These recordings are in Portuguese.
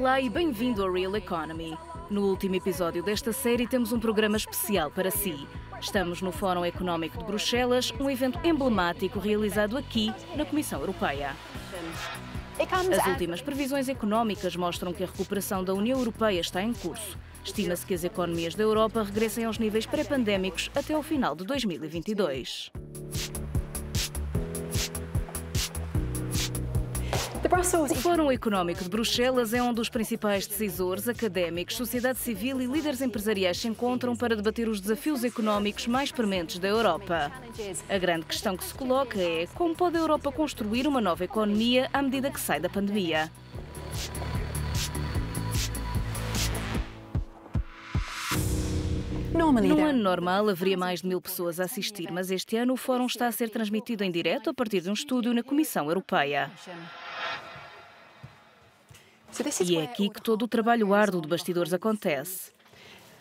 Olá e bem-vindo ao Real Economy. No último episódio desta série temos um programa especial para si. Estamos no Fórum Económico de Bruxelas, um evento emblemático realizado aqui na Comissão Europeia. As últimas previsões económicas mostram que a recuperação da União Europeia está em curso. Estima-se que as economias da Europa regressem aos níveis pré-pandémicos até ao final de 2022. O Fórum Económico de Bruxelas é onde os principais decisores, académicos, sociedade civil e líderes empresariais se encontram para debater os desafios económicos mais prementes da Europa. A grande questão que se coloca é como pode a Europa construir uma nova economia à medida que sai da pandemia. Num ano normal haveria mais de mil pessoas a assistir, mas este ano o fórum está a ser transmitido em direto a partir de um estúdio na Comissão Europeia. E é aqui que todo o trabalho é árduo de bastidores acontece.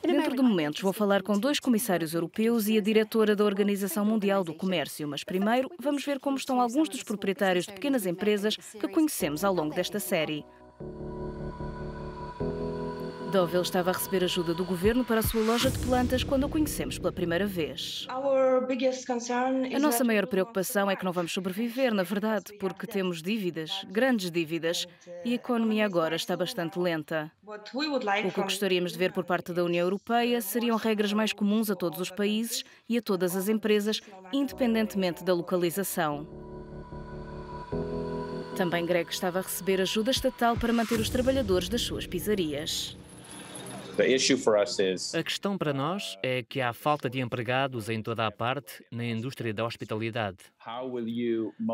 Dentro de momentos vou falar com dois comissários é europeus e a diretora da Organização Mundial do Comércio, mas primeiro vamos ver como estão alguns dos proprietários de pequenas empresas que conhecemos ao longo desta série. Dovel estava a receber ajuda do governo para a sua loja de plantas quando o conhecemos pela primeira vez. A nossa maior preocupação é que não vamos sobreviver, na verdade, porque temos dívidas, grandes dívidas, e a economia agora está bastante lenta. O que gostaríamos de ver por parte da União Europeia seriam regras mais comuns a todos os países e a todas as empresas, independentemente da localização. Também Greg estava a receber ajuda estatal para manter os trabalhadores das suas pizzarias. A questão para nós é que há falta de empregados em toda a parte na indústria da hospitalidade.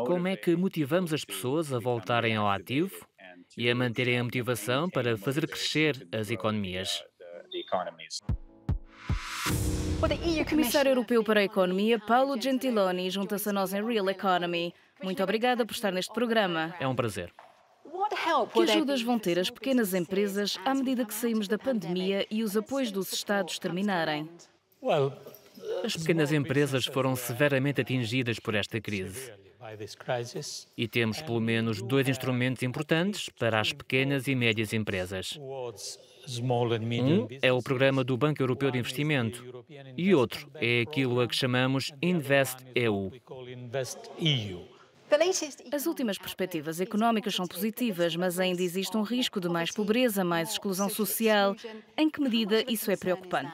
Como é que motivamos as pessoas a voltarem ao ativo e a manterem a motivação para fazer crescer as economias? O Comissário Europeu para a Economia, Paulo Gentiloni, junta-se a nós em Real Economy. Muito obrigada por estar neste programa. É um prazer. Que ajudas vão ter as pequenas empresas à medida que saímos da pandemia e os apoios dos Estados terminarem? As pequenas empresas foram severamente atingidas por esta crise. E temos pelo menos dois instrumentos importantes para as pequenas e médias empresas. Um é o programa do Banco Europeu de Investimento e outro é aquilo a que chamamos InvestEU. É as últimas ah, perspectivas é, é económicas são positivas, mas ainda existe um risco de mais pobreza, mais exclusão social. Em que medida isso é preocupante?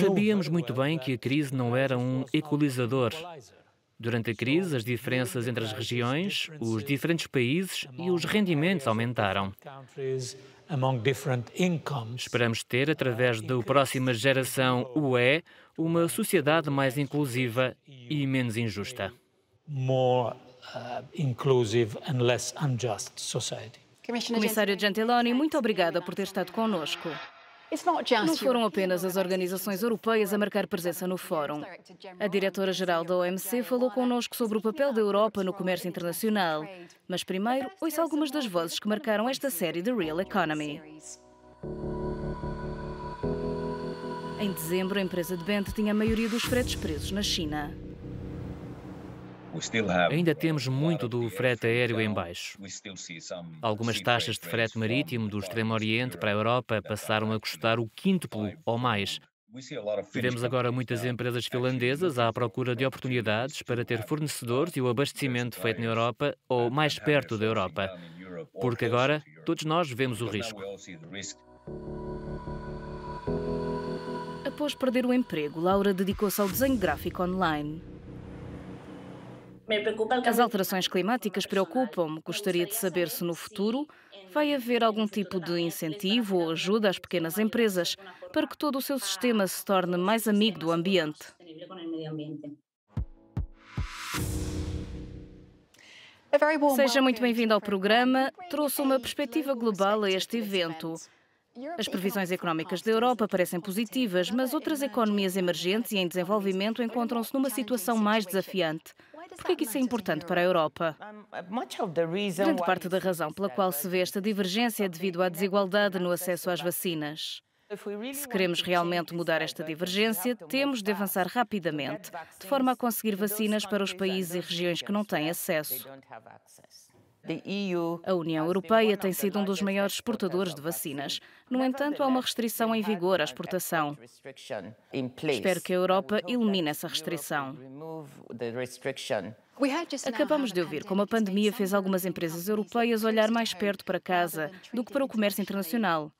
Sabíamos muito bem que a crise não era um equalizador. Durante a crise, as diferenças entre as regiões, os diferentes países e os rendimentos aumentaram. Esperamos ter, uh, através da próxima geração UE, uma sociedade mais inclusiva e menos injusta more uh, inclusive and less unjust society. Comissário Gentiloni, muito obrigada por ter estado conosco. Não foram apenas as organizações europeias a marcar presença no fórum. A diretora-geral da OMC falou connosco sobre o papel da Europa no comércio internacional. Mas primeiro, ouça algumas das vozes que marcaram esta série de Real Economy. Em dezembro, a empresa de Bente tinha a maioria dos fretes presos na China. Ainda temos muito do frete aéreo em baixo. Algumas taxas de frete marítimo do Extremo Oriente para a Europa passaram a custar o quíntuplo ou mais. É vemos agora muitas empresas finlandesas à procura de oportunidades para ter fornecedores e o abastecimento feito na Europa ou mais perto da Europa, assim, porque agora todos nós vemos o risco. Após perder o emprego, Laura dedicou-se ao desenho gráfico online. As alterações climáticas preocupam-me. Gostaria de saber se no futuro vai haver algum tipo de incentivo ou ajuda às pequenas empresas para que todo o seu sistema se torne mais é amigo do ambiente. Seja muito bem-vindo ao programa. Trouxe uma perspectiva global a este evento. As previsões económicas da Europa parecem positivas, mas outras economias emergentes e em desenvolvimento encontram-se numa situação mais desafiante. Por que, que isso é, é importante para a Europa? Grande parte da razão pela qual se vê esta divergência é devido à desigualdade no acesso às vacinas. Se queremos realmente mudar esta divergência, temos de avançar rapidamente, de forma a conseguir vacinas para os países e regiões que não têm acesso. A União Europeia tem sido um dos maiores exportadores de vacinas. No entanto, há uma restrição em vigor à exportação. Espero que a Europa elimine essa restrição. Acabamos de ouvir como a pandemia fez algumas empresas europeias olhar mais perto para casa do que para o comércio internacional.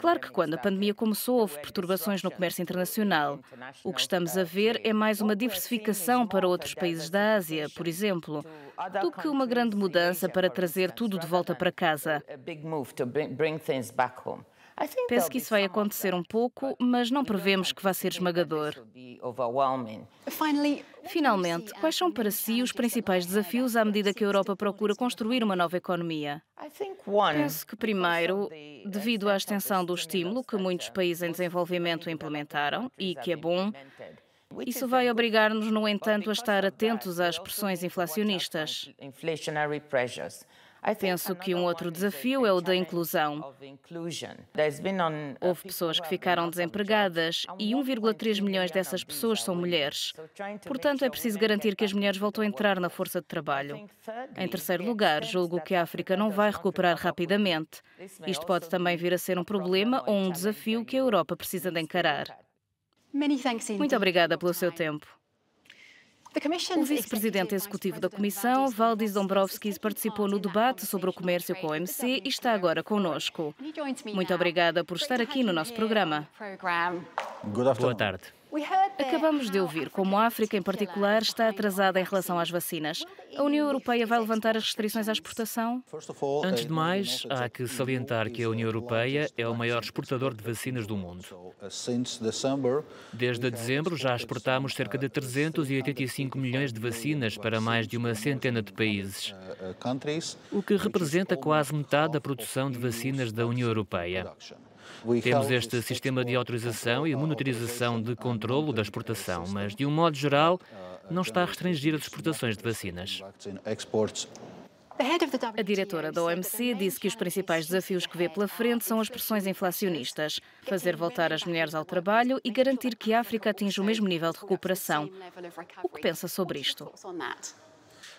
Claro que quando a pandemia começou, houve perturbações no comércio internacional. O que estamos a ver é mais uma diversificação para outros países da Ásia, por exemplo, do que uma grande mudança para trazer tudo de volta para casa. Penso que isso vai acontecer um pouco, mas não prevemos que vá ser esmagador. Finalmente, quais são para si os principais desafios à medida que a Europa procura construir uma nova economia? Penso que, primeiro, devido à extensão do estímulo que muitos países em desenvolvimento implementaram, e que é bom, isso vai obrigar-nos, no entanto, a estar atentos às pressões inflacionistas. Penso que um outro desafio é o da inclusão. Uh, Houve pessoas que ficaram desempregadas e 1,3 milhões dessas pessoas são mulheres. Portanto, é preciso garantir que as mulheres voltam a entrar na força de trabalho. Em terceiro lugar, julgo que a África não vai recuperar rapidamente. Isto pode também vir a ser um problema ou um desafio que a Europa precisa de encarar. Muito obrigada pelo seu tempo. O vice-presidente executivo da Comissão, Valdis Dombrovskis, participou no debate sobre o comércio com a OMC e está agora conosco. Muito obrigada por estar aqui no nosso programa. Boa tarde. Acabamos de ouvir como a África, em particular, está atrasada em relação às vacinas. A União Europeia vai levantar as restrições à exportação? Antes uh, de mais, há que salientar que a União Europeia é o maior exportador de vacinas do mundo. Uh, Desde dezembro já exportámos uh, cerca de 385 milhões de vacinas para mais de uma centena de países, o que representa quase metade da produção de vacinas da União Europeia. Temos este sistema de autorização e monitorização de controlo da exportação, mas, de um modo geral, uh, não está a restringir as exportações de vacinas. A diretora da OMC disse que os principais desafios que vê pela frente são as pressões inflacionistas, fazer voltar as mulheres ao trabalho e garantir que a África atinja o mesmo nível de recuperação. O que pensa sobre isto?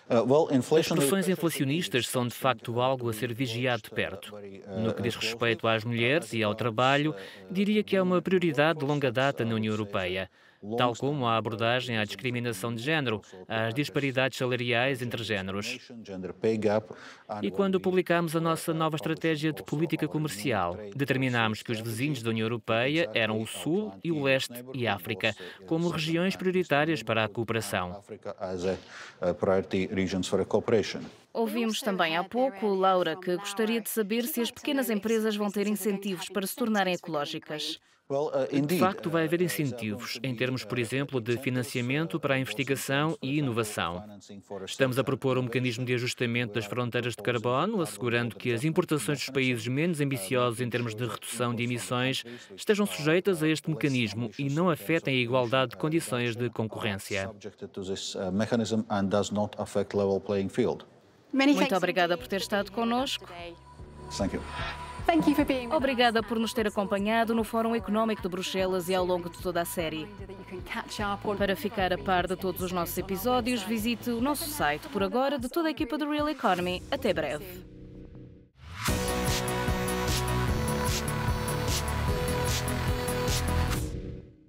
Uh, As pressões inflacionistas são de facto algo a ser vigiado de perto. No que diz respeito às mulheres e ao trabalho, diria que é uma prioridade de longa data na União Europeia tal como a abordagem à discriminação de género, às disparidades salariais entre géneros. E quando publicámos a nossa uh, nova estratégia de política comercial, determinámos que os vizinhos da União Europeia eram o Sul e o Leste e África, como regiões prioritárias para a cooperação. Ouvimos também há pouco, Laura, que gostaria de saber se as pequenas empresas vão ter incentivos para se tornarem ecológicas. Uh, de facto, vai haver uh, incentivos, em termos, por uh, exemplo, de financiamento para a investigação e inovação. Estamos a propor um mecanismo de ajustamento das fronteiras de carbono, assegurando que as importações dos países menos ambiciosos em termos de redução de emissões estejam sujeitas a este mecanismo e não afetem a igualdade de condições de concorrência. Muito obrigada por ter estado conosco. Obrigada por nos ter acompanhado no Fórum Económico de Bruxelas e ao longo de toda a série. Para ficar a par de todos os nossos episódios, visite o nosso site. Por agora, de toda a equipa do Real Economy. Até breve.